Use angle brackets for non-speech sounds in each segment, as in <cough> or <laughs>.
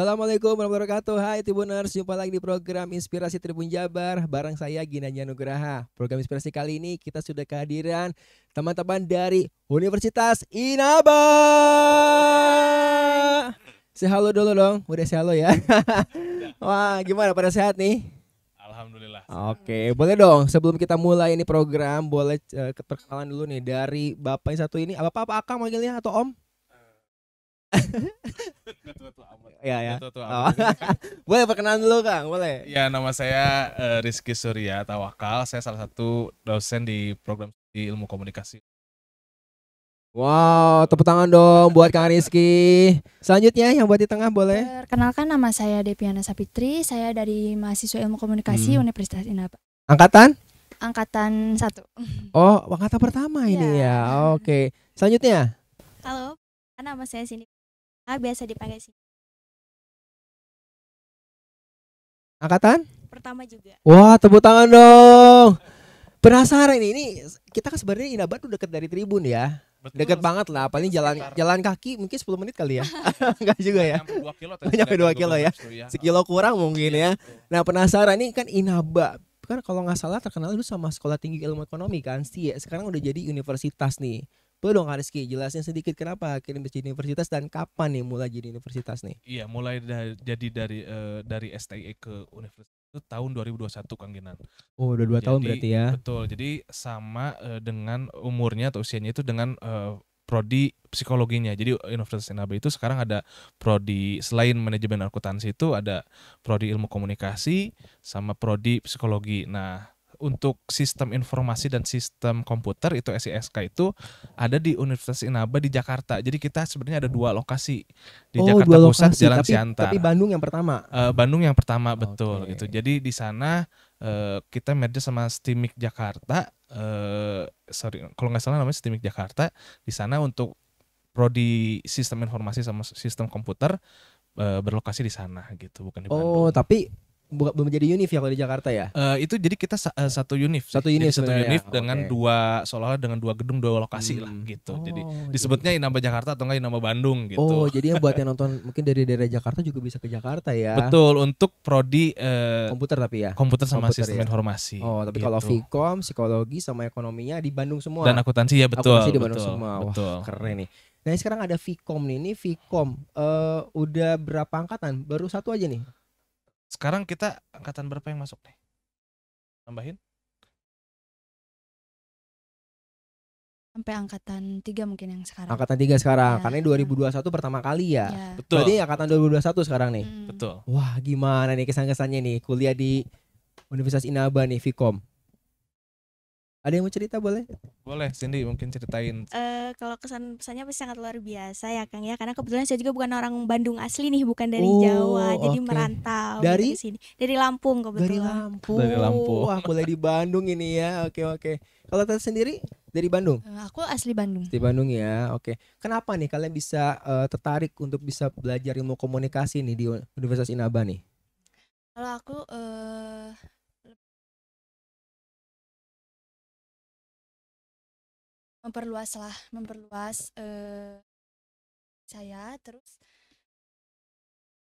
Assalamualaikum warahmatullahi wabarakatuh Hai Tribuners, jumpa lagi di program Inspirasi Tribun Jabar Barang saya Ginanya Nugraha Program Inspirasi kali ini kita sudah kehadiran teman-teman dari Universitas Inaba Sehalo dulu dong, udah sehalo ya <laughs> Wah gimana pada sehat nih? Alhamdulillah. Oke, boleh dong sebelum kita mulai ini program boleh uh, eh, perkenalan dulu nih dari Bapak yang satu ini. Apa apa Akang manggilnya atau Om? Iya, ya ya. <laughs> boleh perkenalan dulu Kang, boleh. Ya nama saya eh, Rizky Surya Tawakal. Saya salah satu dosen di program di ilmu komunikasi. Wow, tepuk tangan dong buat Kang Rizky. Selanjutnya yang buat di tengah boleh. Perkenalkan nama saya Deviana Sapitri. Saya dari mahasiswa ilmu komunikasi hmm. Universitas Inaba. Angkatan? Angkatan satu. Oh, angkatan pertama ini ya. ya. Oke. Okay. Selanjutnya. Halo, nama saya Sini Ah, biasa dipakai sih. Angkatan? Pertama juga. Wah, tepuk tangan dong. Penasaran ini, kita kan sebenarnya Inabat tuh deket dari tribun ya. Betul. Deket banget lah, paling jalan jalan kaki mungkin 10 menit kali ya. Enggak <laughs> <laughs> juga ya. Dua kilo 2 kilo ya. Iya. Sekilo kurang mungkin iya, ya. Nah, penasaran ini kan Inaba kan kalau nggak salah terkenal dulu sama Sekolah Tinggi Ilmu Ekonomi kan sih ya. E. Sekarang udah jadi universitas nih. Boleh dong Rizky, jelasin sedikit kenapa akhirnya jadi universitas dan kapan nih mulai jadi universitas nih? Iya, mulai dari, jadi dari uh, dari STIE ke universitas itu tahun 2021 Kang Ginan. Oh, udah 2 tahun berarti ya. Betul. Jadi sama uh, dengan umurnya atau usianya itu dengan uh, prodi psikologinya. Jadi Universitas INAB itu sekarang ada prodi selain manajemen akuntansi itu ada prodi ilmu komunikasi sama prodi psikologi. Nah, untuk sistem informasi dan sistem komputer itu SISK itu ada di Universitas Inaba di Jakarta. Jadi kita sebenarnya ada dua lokasi di oh, Jakarta dua lokasi, Pusat Jalan tapi, Siantar. Tapi Bandung yang pertama. Uh, Bandung yang pertama betul okay. gitu. Jadi di sana uh, kita merger sama Stimik Jakarta. Uh, sorry, kalau nggak salah namanya Stimik Jakarta. Di sana untuk prodi sistem informasi sama sistem komputer uh, berlokasi di sana gitu, bukan di oh, Bandung. Oh, tapi buat menjadi unif univ ya kalau di Jakarta ya? Uh, itu jadi kita sa satu univ. Satu univ satu unif ya? dengan okay. dua seolah dengan dua gedung dua lokasi hmm. lah gitu. Oh, jadi gitu. disebutnya jadi. Inamba Jakarta atau enggak Inamba Bandung gitu. Oh, jadi yang buat yang <laughs> nonton mungkin dari daerah Jakarta juga bisa ke Jakarta ya. Betul, untuk prodi uh, komputer tapi ya. Komputer sama komputer, sistem ya? informasi. Oh, tapi gitu. kalau Vkom, psikologi sama ekonominya di Bandung semua. Dan akuntansi ya betul. Akuntansi di Bandung betul, semua. Wah, betul. keren nih. Nah, sekarang ada Vkom nih. Ini Vkom uh, eh, udah berapa angkatan? Baru satu aja nih sekarang kita angkatan berapa yang masuk nih? Tambahin? Sampai angkatan tiga mungkin yang sekarang. Angkatan tiga sekarang. Ya. Karena ini 2021 ya. pertama kali ya. ya. Betul. Berarti angkatan 2021 sekarang nih. Hmm. Betul. Wah, gimana nih kesan-kesannya nih kuliah di Universitas Inaba nih, Vkom. Ada yang mau cerita boleh? Boleh, Cindy mungkin ceritain. Uh, kalau kesan pesannya pasti sangat luar biasa ya Kang ya, karena kebetulan saya juga bukan orang Bandung asli nih, bukan dari oh, Jawa, okay. jadi merantau gitu dari sini, dari Lampung kebetulan. Dari Lampung. Dari Lampung. Wah, boleh di Bandung ini ya. Oke, okay, oke. Okay. Kalau tante sendiri dari Bandung? Uh, aku asli Bandung. Di Bandung ya. Oke. Okay. Kenapa nih kalian bisa uh, tertarik untuk bisa belajar ilmu komunikasi nih di Universitas Inaba nih? Kalau aku uh, memperluas lah memperluas uh, saya terus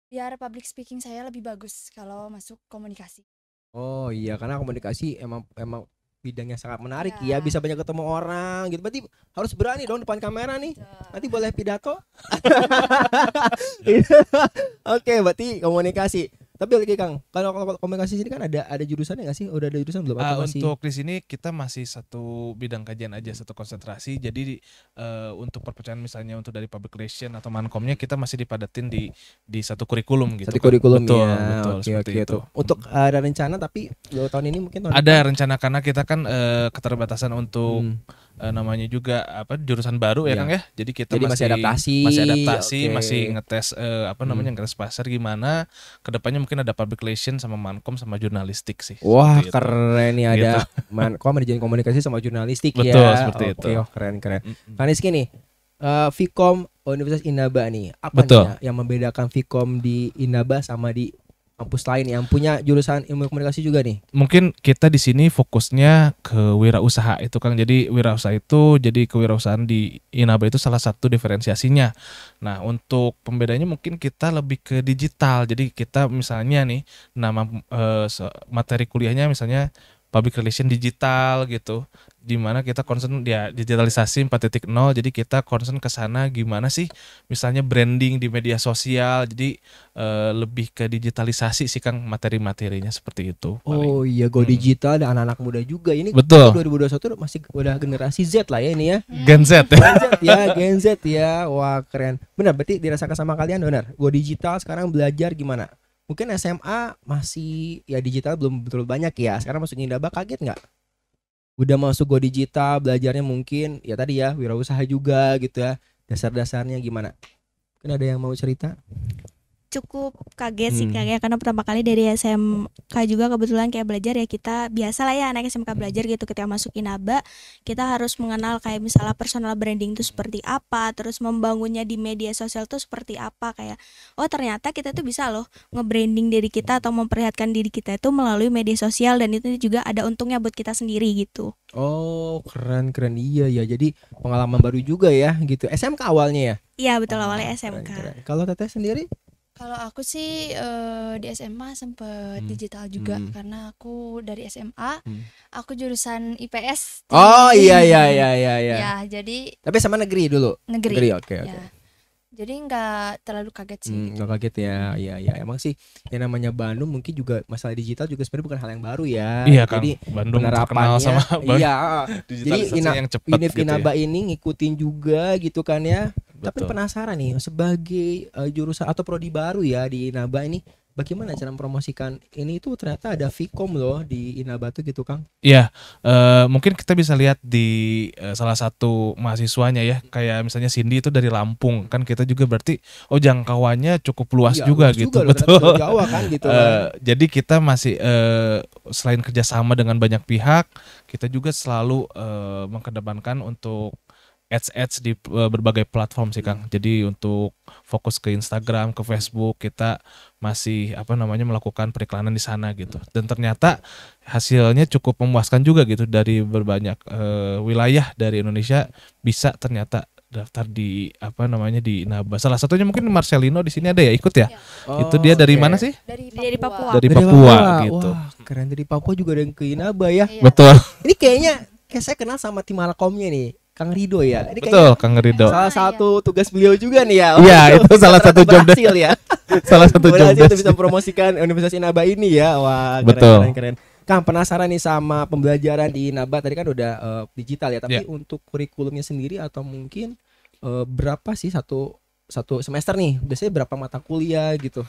biar public speaking saya lebih bagus kalau masuk komunikasi oh iya karena komunikasi emang emang bidangnya sangat menarik ya. ya bisa banyak ketemu orang gitu berarti harus berani dong depan kamera nih ya. nanti boleh pidato <laughs> <laughs> iya. oke okay, berarti komunikasi tapi lagi Kang, kalau, komunikasi sini kan ada ada jurusannya nggak sih? Udah ada jurusan belum? Uh, masih... Untuk di sini kita masih satu bidang kajian aja, satu konsentrasi. Jadi uh, untuk perpecahan misalnya untuk dari public relation atau mankomnya kita masih dipadatin di di satu kurikulum gitu. Satu kurikulum betul, ya. Betul, okay, okay, itu. itu. Untuk uh, ada rencana tapi tahun ini mungkin tahun ada depan. rencana karena kita kan uh, keterbatasan untuk hmm namanya juga apa jurusan baru ya, ya Kang ya. Jadi kita Jadi masih, masih adaptasi, masih adaptasi, okay. masih ngetes uh, apa namanya hmm. ngetes pasar gimana kedepannya mungkin ada public relation sama mankom sama jurnalistik sih. Wah keren nih ada gitu. mankom <laughs> manajemen komunikasi sama jurnalistik Betul, ya. Betul seperti oh, itu. Oke, okay, oh, keren keren. Mm-hmm. Kanis nih, uh, Vkom Universitas Inaba nih apa Betul. nih ya, yang membedakan Vkom di Inaba sama di kampus lain yang punya jurusan ilmu komunikasi juga nih. Mungkin kita di sini fokusnya ke wirausaha itu Kang. Jadi wirausaha itu jadi kewirausahaan di Inaba itu salah satu diferensiasinya. Nah, untuk pembedanya mungkin kita lebih ke digital. Jadi kita misalnya nih nama e, materi kuliahnya misalnya public relation digital gitu di mana kita concern ya digitalisasi 4.0 jadi kita concern ke sana gimana sih misalnya branding di media sosial jadi e, lebih ke digitalisasi sih Kang materi-materinya seperti itu paling. oh iya go hmm. digital dan anak-anak muda juga ini betul 2021 masih udah generasi Z lah ya ini ya hmm. Gen Z Gen Z ya Gen Z ya wah keren benar berarti dirasakan sama kalian donar go digital sekarang belajar gimana mungkin SMA masih ya digital belum betul banyak ya. Sekarang masuk Indaba kaget nggak? Udah masuk go digital, belajarnya mungkin ya tadi ya wirausaha juga gitu ya. Dasar-dasarnya gimana? Mungkin ada yang mau cerita? cukup kaget sih hmm. kayak karena pertama kali dari SMK juga kebetulan kayak belajar ya kita biasa lah ya anak SMK belajar gitu ketika masuk Inaba kita harus mengenal kayak misalnya personal branding itu seperti apa terus membangunnya di media sosial itu seperti apa kayak oh ternyata kita tuh bisa loh ngebranding branding diri kita atau memperlihatkan diri kita itu melalui media sosial dan itu juga ada untungnya buat kita sendiri gitu oh keren keren iya ya jadi pengalaman baru juga ya gitu SMK awalnya ya iya betul oh, awalnya SMK keren, keren. kalau teteh sendiri kalau aku sih uh, di SMA sempet hmm. digital juga hmm. karena aku dari SMA hmm. aku jurusan IPS. Oh iya iya iya iya iya. Ya, jadi Tapi sama negeri dulu. Negeri. Negeri oke okay, oke. Okay. Ya. Jadi nggak terlalu kaget sih. Hmm, gitu. kaget ya. Iya iya emang sih yang namanya Bandung mungkin juga masalah digital juga sebenarnya bukan hal yang baru ya. Iya kan. Jadi Bandung kenal sama <laughs> Iya. jadi ina, yang cepat gitu ya. ini ngikutin juga gitu kan ya tapi penasaran nih sebagai uh, jurusan atau prodi baru ya di Inaba ini bagaimana cara mempromosikan ini itu ternyata ada Vkom loh di Inaba tuh gitu Kang. Iya, uh, mungkin kita bisa lihat di uh, salah satu mahasiswanya ya, kayak misalnya Cindy itu dari Lampung kan kita juga berarti oh jangkauannya cukup luas ya, juga luas gitu, juga betul. Loh, Jawa kan gitu. Uh, jadi kita masih uh, selain kerjasama dengan banyak pihak, kita juga selalu uh, mengkedepankan untuk ads-ads di eh, berbagai platform sih Kang. Hmm. Jadi untuk fokus ke Instagram, ke Facebook kita masih apa namanya melakukan periklanan di sana gitu. Dan ternyata hasilnya cukup memuaskan juga gitu dari berbanyak e, wilayah dari Indonesia bisa ternyata daftar di apa namanya di Naba. Salah satunya mungkin Marcelino di sini ada ya ikut ya. Oh, itu dia dari oh, mana sih? Dari Papua. Dari Papua, dari Papua, Wah, gitu. Wah, keren dari Papua juga ada yang ke Inaba ya. Iya. Betul. Ini kayaknya kayak saya kenal sama tim Alkomnya nih. Kang Rido ya. Ini Betul, Kang Rido. Salah ah, iya. satu tugas beliau juga nih ya. Iya, itu, salah satu job berhasil ya. <laughs> salah satu job itu bisa promosikan Universitas Inaba ini ya. Wah, Betul. keren keren. keren. Kang penasaran nih sama pembelajaran di Inaba tadi kan udah uh, digital ya, tapi yeah. untuk kurikulumnya sendiri atau mungkin uh, berapa sih satu satu semester nih? Biasanya berapa mata kuliah gitu?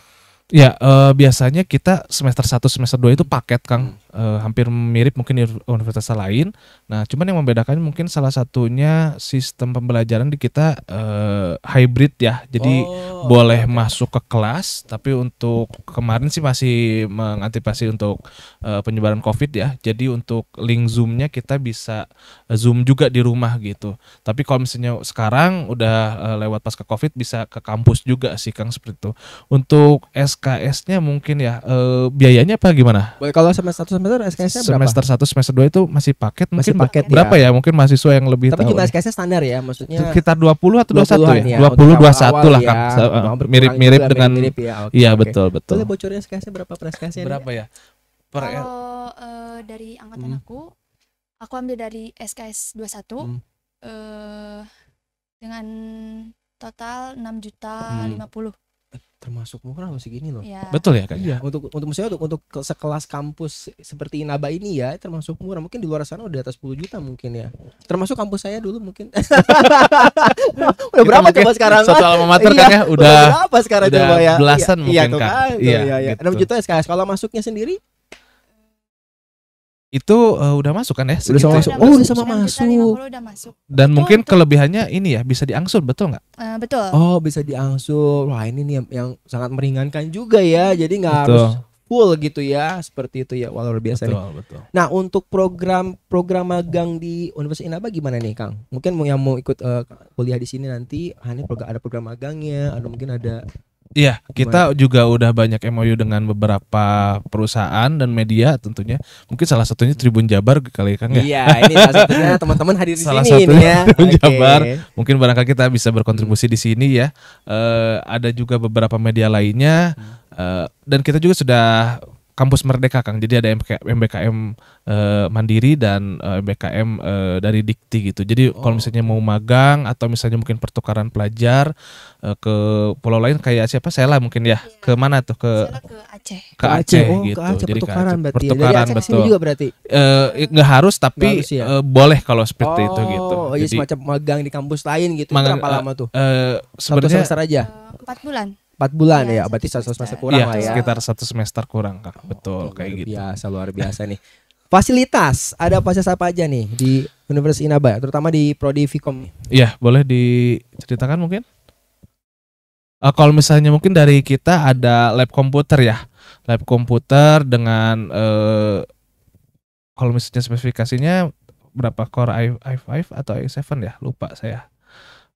Ya, uh, biasanya kita semester 1 semester 2 itu paket, Kang. Uh, hampir mirip mungkin di universitas lain. Nah, cuman yang membedakan mungkin salah satunya sistem pembelajaran di kita uh, hybrid ya. Jadi oh boleh okay. masuk ke kelas, tapi untuk kemarin sih masih mengantisipasi untuk uh, penyebaran COVID ya. Jadi untuk link zoomnya kita bisa eh, zoom juga di rumah gitu. Tapi kalau misalnya sekarang udah uh, lewat pasca COVID bisa ke kampus juga sih Kang seperti itu. Untuk SKS-nya mungkin ya uh, biayanya apa gimana? Kalau semester satu semester SKS-nya berapa? Semester satu semester dua itu masih paket mungkin paket ya. berapa ya? ya? Mungkin mahasiswa yang lebih tapi tahu. Tapi kita ya. SKS-nya standar ya maksudnya. Sekitar puluh atau dua puluh satu ya? Dua ya 20 satu lah ya. Kang uh, mirip-mirip dengan mirip, ya. Okay, iya okay. betul betul. Boleh bocornya skasnya berapa preskasnya? Berapa ya? Per Kalau uh, dari angkatan hmm. aku, aku ambil dari SKS 21 hmm. uh, dengan total 6 juta hmm. 50 termasuk murah masih gini loh. Yeah. Betul ya kan? Iya, untuk untuk misalnya untuk, untuk sekelas kampus seperti Inaba ini ya termasuk murah. Mungkin di luar sana udah atas 10 juta mungkin ya. Termasuk kampus saya dulu mungkin. <laughs> udah berapa mungkin coba sekarang? Satu alma mater kan iya. ya udah, udah berapa sekarang udah coba ya? Belasan iya, iya mungkin iya, kan. Iya, iya, iya. iya. Gitu. 6 juta ya sekarang sekolah masuknya sendiri itu uh, udah masuk kan ya? Segitu. Udah sama ya? masuk. oh, udah sama masuk. Udah masuk. Dan betul, mungkin betul. kelebihannya ini ya bisa diangsur betul nggak? Uh, betul. Oh, bisa diangsur Wah, ini nih yang, yang sangat meringankan juga ya. Jadi nggak harus full gitu ya, seperti itu ya. walau luar biasa betul, nih. Betul. Nah, untuk program program magang di Universitas Inaba gimana nih, Kang? Mungkin yang mau ikut uh, kuliah di sini nanti, hanya ah, ada program magangnya, ada mungkin ada Iya, kita juga udah banyak MOU dengan beberapa perusahaan dan media tentunya. Mungkin salah satunya Tribun Jabar kali kan ya. Iya, ini salah satunya <laughs> teman-teman hadir di salah sini satunya ya. Tribun okay. Jabar. Mungkin barangkali kita bisa berkontribusi hmm. di sini ya. Uh, ada juga beberapa media lainnya uh, dan kita juga sudah kampus Merdeka Kang. Jadi ada MBK, MBKM eh, Mandiri dan eh, MBKM eh, dari Dikti gitu. Jadi oh. kalau misalnya mau magang atau misalnya mungkin pertukaran pelajar eh, ke pulau lain kayak siapa? Sela mungkin ya. Iya. Ke mana tuh? Ke ke Aceh. Ke Aceh, oh, gitu. Ke Aceh, Jadi pertukaran ke Aceh. berarti. Ya. Pertukaran ya. betul. juga berarti. Eh enggak harus tapi gak harus, ya? eh, boleh kalau seperti oh, itu gitu. Oh, jadi, semacam magang di kampus lain gitu. Magang, Berapa eh, lama tuh? Eh sebenarnya aja. Eh, empat bulan empat bulan iya, ya, ya berarti satu semester kurang ya, lah ya. sekitar satu semester kurang Kak. Betul kayak luar gitu. Biasa luar biasa nih. Fasilitas, ada fasilitas apa aja nih di Universitas Inaba, terutama di Prodi Vkom? Iya, boleh diceritakan mungkin? Uh, kalau misalnya mungkin dari kita ada lab komputer ya, lab komputer dengan uh, kalau misalnya spesifikasinya berapa core i5 atau i7 ya lupa saya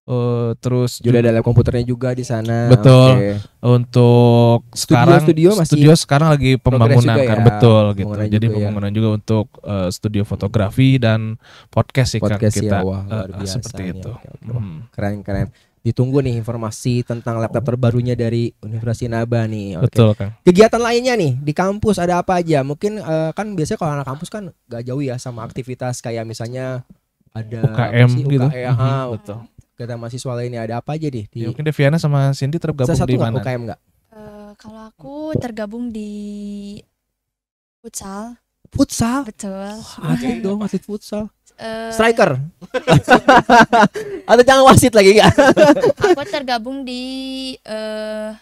Uh, terus ya juga ada lab komputernya juga di sana. Betul. Okay. Untuk studio, sekarang studio masih studio sekarang lagi pembangunan kan ya, betul gitu. Jadi juga pembangunan ya. Kan, gitu. ya. juga untuk uh, studio fotografi dan podcast sih podcast kan kita. Ya, wah, eh, luar biasa, uh, seperti ya. itu. Okay, okay. Hmm. Keren keren. Ditunggu nih informasi tentang laptop terbarunya dari Universitas Naba nih. Okay. Betul kan. Kegiatan lainnya nih di kampus ada apa aja? Mungkin uh, kan biasanya kalau anak kampus kan gak jauh ya sama aktivitas kayak misalnya ada UKM UKM gitu. UKM, uh, mhm, ah, betul kegiatan mahasiswa lainnya ada apa aja deh? Di... Ya, mungkin Deviana sama Cindy tergabung di mana? UKM enggak? Uh, eh, kalau aku tergabung di futsal. Futsal? Betul. Wah, okay. <laughs> dong wasit futsal. Uh, Striker. <laughs> Atau jangan wasit lagi nggak aku tergabung di uh,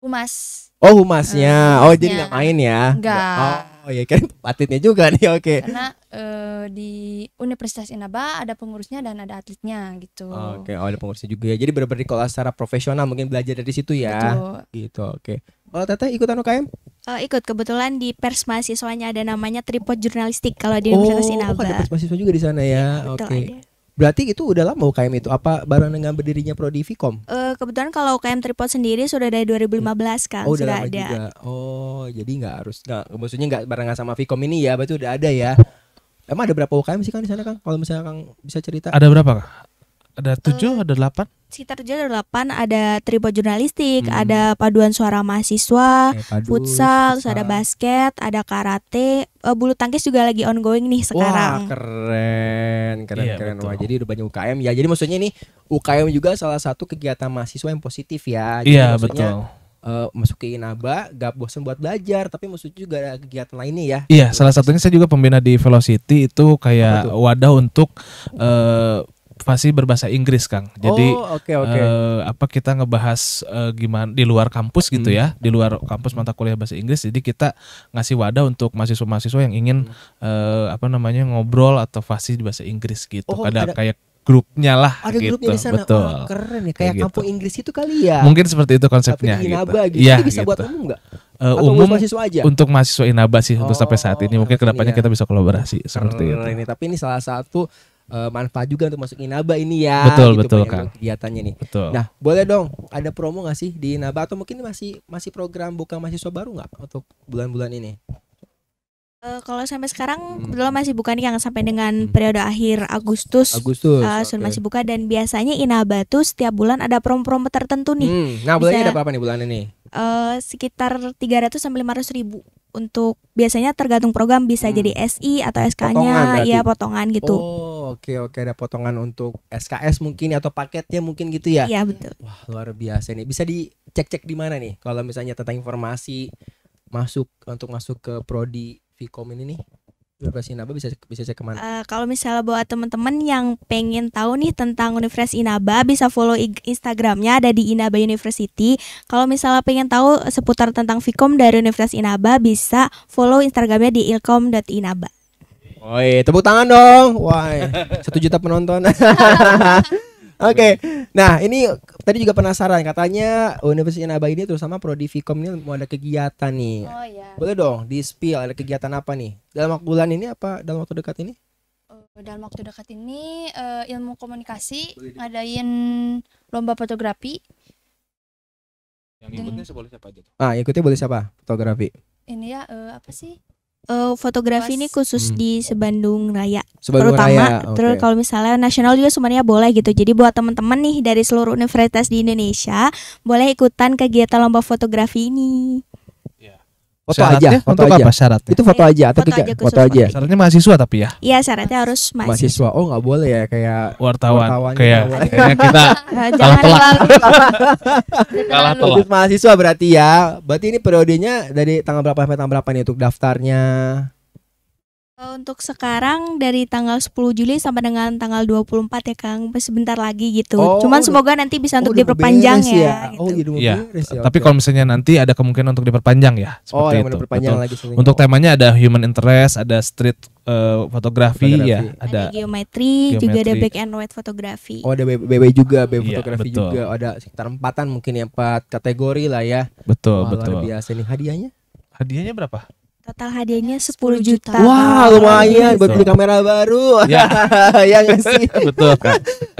humas. Oh humasnya, uh, oh jadi ya. nggak main ya? Enggak. Oh. Oh iya kan atletnya juga nih oke. Okay. Karena e, di Universitas Inaba ada pengurusnya dan ada atletnya gitu. Oke okay. oh ada pengurusnya juga ya. Jadi benar-benar kalau secara profesional mungkin belajar dari situ ya. Betul. Gitu oke. Okay. Kalau Teteh ikutan UKM? Uh, eh, ikut kebetulan di pers mahasiswanya ada namanya tripod jurnalistik kalau di oh, Universitas oh, Inaba. Oh ada pers mahasiswa juga di sana ya. Iya, oke. Okay. Berarti itu udah lama UKM itu apa barang dengan berdirinya prodivikom? Eh Uh, kebetulan kalau UKM Tripod sendiri sudah dari 2015 hmm. kan oh, sudah kan lama ada. Juga. Oh, jadi nggak harus nggak maksudnya nggak barengan sama Vicom ini ya, berarti udah ada ya. Emang ada berapa UKM sih kan di sana Kang? Kalau misalnya Kang bisa cerita. Ada berapa ada tujuh, uh, ada delapan? Sekitar tujuh ada delapan. Ada tribo jurnalistik, hmm. ada paduan suara mahasiswa, eh, padus, futsal, terus ada basket, ada karate. Uh, bulu tangkis juga lagi ongoing nih sekarang. Wah keren, keren, yeah, keren. Betul. Wah jadi udah banyak UKM ya. Jadi maksudnya ini UKM juga salah satu kegiatan mahasiswa yang positif ya. Iya iya betul uh, masukin abah, gak bosan buat belajar tapi maksudnya juga ada kegiatan lainnya ya iya salah satunya saya juga pembina di Velocity itu kayak wadah untuk uh, pasti berbahasa Inggris Kang. Jadi oh, okay, okay. Uh, eh, apa kita ngebahas uh, gimana di luar kampus gitu ya. hmm. ya, di luar kampus mata kuliah bahasa Inggris. Jadi kita ngasih wadah untuk mahasiswa-mahasiswa yang ingin hmm. uh, apa namanya ngobrol atau Fasi di bahasa Inggris gitu. Oh, ada, kayak grupnya lah ada gitu. grupnya di sana betul oh, keren ya kayak, kayak kampung gitu. Inggris itu kali ya mungkin seperti itu konsepnya Tapi gitu. gitu. ya, bisa gitu. buat umum nggak uh, umum mahasiswa aja? untuk mahasiswa inaba sih oh, untuk sampai saat oh, ini mungkin kedepannya ya. kita bisa kolaborasi seperti Keren, itu. Ini. Tapi ini salah satu uh, manfaat juga untuk masuk Inaba ini ya. Betul gitu, betul kan. Kegiatannya nih. Betul. Nah boleh dong ada promo nggak sih di Inaba atau mungkin masih masih program buka mahasiswa baru nggak untuk bulan-bulan ini? Uh, kalau sampai sekarang hmm. belum masih buka nih yang sampai dengan hmm. periode akhir Agustus. Agustus. Eh, uh, okay. masih buka dan biasanya Inaba tuh setiap bulan ada promo-promo tertentu nih. Hmm. Nah, bulan ada apa nih bulan ini? Uh, sekitar 300 sampai 500 ribu untuk biasanya tergantung program bisa hmm. jadi SI atau SK-nya ya potongan gitu. Oh, oke okay, oke okay. ada potongan untuk SKS mungkin atau paketnya mungkin gitu ya. Iya, betul. Wah, luar biasa nih. Bisa dicek-cek di mana nih kalau misalnya tentang informasi masuk untuk masuk ke prodi Vkom ini nih? Iya. Universitas Inaba bisa bisa cek kemana? Uh, kalau misalnya buat teman-teman yang pengen tahu nih tentang Universitas Inaba bisa follow Instagramnya ada di Inaba University. Kalau misalnya pengen tahu seputar tentang Vkom dari Universitas Inaba bisa follow Instagramnya di ilkom.inaba. Oi, tepuk tangan dong. Wah, satu juta penonton. <laughs> Oke. Okay. Nah, ini tadi juga penasaran katanya Universitas Nabai ini terutama prodi Vkom ini mau ada kegiatan nih. Oh iya. Boleh dong di spill ada kegiatan apa nih? Dalam waktu bulan ini apa dalam waktu dekat ini? Oh, dalam waktu dekat ini uh, ilmu komunikasi ngadain lomba fotografi. Yang ikutnya boleh siapa aja Ah, ikutnya boleh siapa? Fotografi. Ini ya uh, apa sih? uh, fotografi Mas. ini khusus hmm. di Sebandung Raya Sebandung terutama Raya. Okay. terus kalau misalnya nasional juga sebenarnya boleh gitu jadi buat teman-teman nih dari seluruh universitas di Indonesia boleh ikutan kegiatan lomba fotografi ini foto syaratnya aja foto untuk aja. apa syaratnya itu foto iya, aja atau foto aja foto aja syaratnya mahasiswa tapi ya iya syaratnya harus mahasiswa, mahasiswa. oh nggak boleh ya kayak wartawan, kayak kita <laughs> <laughs> kalah telak kalah telak mahasiswa berarti ya berarti ini periodenya dari tanggal berapa sampai tanggal berapa nih untuk daftarnya Eh, untuk sekarang dari tanggal 10 Juli sampai dengan tanggal 24 ya Kang, sebentar lagi gitu. Oh, Cuman udah, semoga nanti bisa oh, untuk oh, diperpanjang ya. ya. Oh, gitu ya. ya. Tapi kalau misalnya nanti ada kemungkinan untuk diperpanjang ya, oh, seperti oh, itu. Lagi untuk temanya ada human interest, ada street uh, fotografi, fotografi. ya, ada, ada geometri, geometri, juga ada black and white fotografi. Oh, ada BB juga, BB ya, fotografi betul. juga. Oh, ada sekitar empatan mungkin ya, empat kategori lah ya. Betul, Wah, betul. Luar biasa nih hadiahnya. Hadiahnya berapa? Total hadiahnya 10 juta. Wah, wow, lumayan buat iya. beli kamera baru. Ya, <laughs> ya sih? Betul.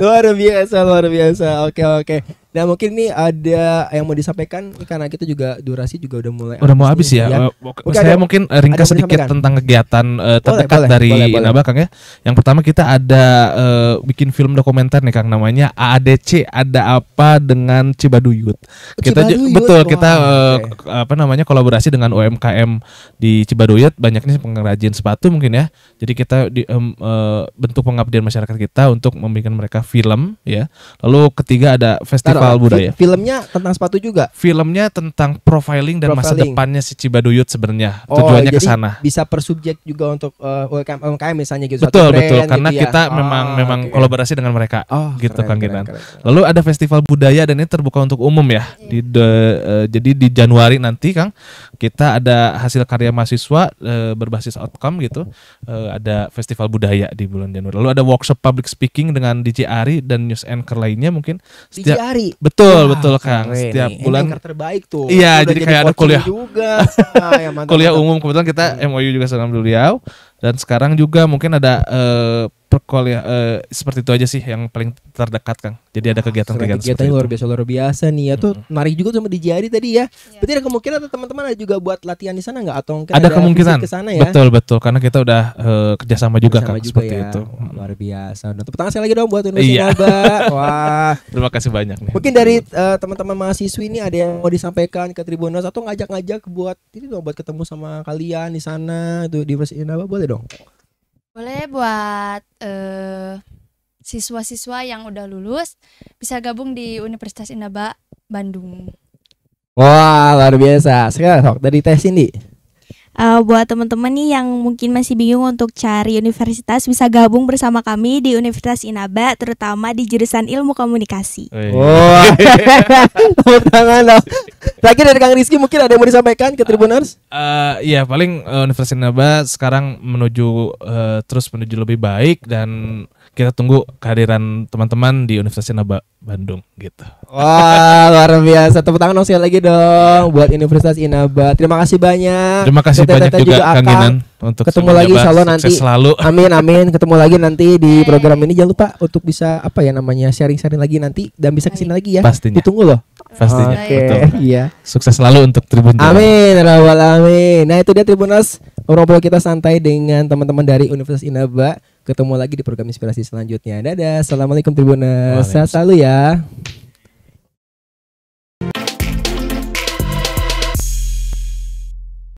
luar biasa, luar biasa. Oke, oke. Nah mungkin nih ada yang mau disampaikan karena kita juga durasi juga udah mulai udah mau habis ya. ya. Mungkin saya ada, mungkin ringkas sedikit tentang kegiatan uh, terdekat boleh, dari boleh, boleh. Kang ya. Yang pertama kita ada uh, bikin film dokumenter nih Kang namanya AADC ada apa dengan Cibaduyut. Oh, kita Cibaduyut, betul wow. kita uh, apa namanya kolaborasi dengan UMKM di Cibaduyut banyaknya pengrajin sepatu mungkin ya. Jadi kita di, um, uh, bentuk pengabdian masyarakat kita untuk memberikan mereka film ya. Lalu ketiga ada festival festival budaya. Filmnya tentang sepatu juga. Filmnya tentang profiling dan profiling. masa depannya si Cibaduyut sebenarnya. Oh, Tujuannya ke sana. Bisa per subjek juga untuk uh, eh, UKM, UKM misalnya gitu. Betul, brand, betul. Karena gitu ya. kita oh, memang okay. memang kolaborasi dengan mereka. Oh, gitu keren, kan kita. Lalu ada festival budaya dan ini terbuka untuk umum ya. Di de, uh, jadi di Januari nanti Kang kita ada hasil karya mahasiswa uh, berbasis outcome gitu. Uh, ada festival budaya di bulan Januari. Lalu ada workshop public speaking dengan DJ Ari dan news anchor lainnya mungkin. Setiap, DJ Ari. Betul, ah, betul Kang. Setiap ini bulan anchor terbaik tuh. Iya, jadi, jadi kayak ada kuliah juga. <laughs> ah, ya kuliah umum kebetulan kita MUI MOU juga sama beliau dan sekarang juga mungkin ada uh, perkuliah eh, uh, seperti itu aja sih yang paling terdekat Kang. Jadi ada kegiatan-kegiatan kegiatan luar biasa luar biasa nih ya tuh mm-hmm. menarik juga sama Jari tadi ya. Yeah. Berarti ada kemungkinan teman-teman ada juga buat latihan di sana nggak atau ada, ada kemungkinan ke sana ya? Betul betul karena kita udah uh, kerjasama juga kerjasama Kang juga seperti ya. itu. Luar biasa. Nah, tepuk tangan sekali lagi dong buat Universitas iya. Naba. <laughs> Wah. Terima kasih banyak nih. Mungkin dari teman eh, teman-teman mahasiswi ini ada yang mau disampaikan ke Tribuners atau ngajak-ngajak buat ini dong buat ketemu sama kalian di sana itu di Universitas Naba boleh dong. Boleh buat siswa eh, siswa-siswa yang udah lulus bisa gabung di Universitas Inaba Bandung. Wah, luar biasa. Sekarang, Sok, dari tes ini uh, buat teman-teman nih yang mungkin masih bingung untuk cari universitas bisa gabung bersama kami di Universitas Inaba terutama di jurusan Ilmu Komunikasi. Oh, iya. Oh, <laughs> tangan Lagi dari Kang Rizky mungkin ada yang mau disampaikan ke Tribuners? Uh, uh, iya paling uh, Universitas Inaba sekarang menuju uh, terus menuju lebih baik dan kita tunggu kehadiran teman-teman di Universitas Inaba Bandung gitu. Wah, luar biasa. Tepuk tangan dong lagi dong buat Universitas Inaba. Terima kasih banyak. Terima kasih Tete -tete banyak juga, juga Kang Inan untuk ketemu lagi selalu nanti. Selalu. Amin amin. Ketemu lagi nanti di program ini jangan lupa untuk bisa apa ya namanya sharing-sharing lagi nanti dan bisa kesini lagi ya. Pastinya. Ditunggu loh. Pastinya. Oke. Okay. Iya. Sukses selalu untuk Tribun. Amin. Rawal amin. Nah itu dia Tribunas ngobrol kita santai dengan teman-teman dari Universitas Inaba. Ketemu lagi di program inspirasi selanjutnya. Dadah. Assalamualaikum Tribuners. Sehat selalu ya.